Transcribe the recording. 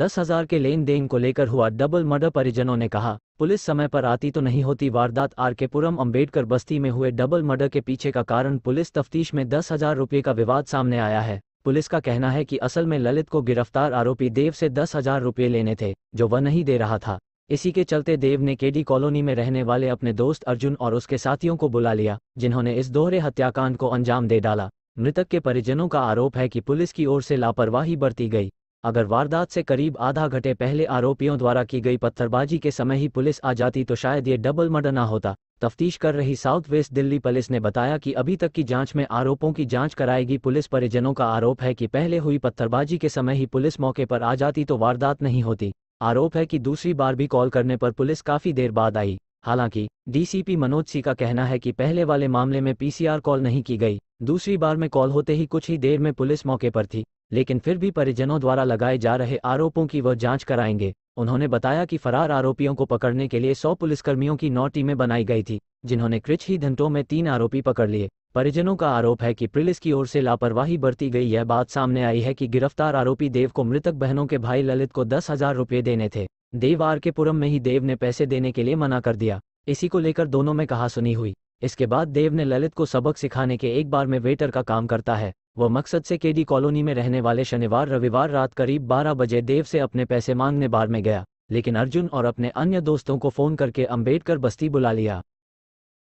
दस हजार के लेन देन को लेकर हुआ डबल मर्डर परिजनों ने कहा पुलिस समय पर आती तो नहीं होती वारदात आर के पुरम अम्बेडकर बस्ती में हुए डबल मर्डर के पीछे का कारण पुलिस तफ्तीश में दस हजार रुपये का विवाद सामने आया है पुलिस का कहना है कि असल में ललित को गिरफ्तार आरोपी देव से दस हजार रुपये लेने थे जो वह नहीं दे रहा था इसी के चलते देव ने केडी कॉलोनी में रहने वाले अपने दोस्त अर्जुन और उसके साथियों को बुला लिया जिन्होंने इस दोहरे हत्याकांड को अंजाम दे डाला मृतक के परिजनों का आरोप है कि पुलिस की ओर से लापरवाही बरती गई अगर वारदात से करीब आधा घंटे पहले आरोपियों द्वारा की गई पत्थरबाजी के समय ही पुलिस आ जाती तो शायद ये डबल मर्डर ना होता तफ्तीश कर रही साउथ वेस्ट दिल्ली पुलिस ने बताया कि अभी तक की जांच में आरोपों की जांच कराएगी पुलिस परिजनों का आरोप है कि पहले हुई पत्थरबाजी के समय ही पुलिस मौके पर आ जाती तो वारदात नहीं होती आरोप है कि दूसरी बार भी कॉल करने पर पुलिस काफी देर बाद आई हालांकि डीसीपी मनोज सिंह का कहना है कि पहले वाले मामले में पीसीआर कॉल नहीं की गई दूसरी बार में कॉल होते ही कुछ ही देर में पुलिस मौके पर थी लेकिन फिर भी परिजनों द्वारा लगाए जा रहे आरोपों की वह जांच कराएंगे उन्होंने बताया कि फरार आरोपियों को पकड़ने के लिए सौ पुलिसकर्मियों की नौ टीमें बनाई गई थी जिन्होंने क्रिच ही घंटों में तीन आरोपी पकड़ लिए परिजनों का आरोप है कि पुलिस की ओर से लापरवाही बरती गई यह बात सामने आई है कि गिरफ्तार आरोपी देव को मृतक बहनों के भाई ललित को दस हजार रुपये देने थे देव आर के पुरम में ही देव ने पैसे देने के लिए मना कर दिया इसी को लेकर दोनों में कहा सुनी हुई इसके बाद देव ने ललित को सबक सिखाने के एक बार में वेटर का काम करता है वह मकसद से केडी कॉलोनी में रहने वाले शनिवार रविवार रात करीब 12 बजे देव से अपने पैसे मांगने बार में गया लेकिन अर्जुन और अपने अन्य दोस्तों को फोन करके अंबेडकर बस्ती बुला लिया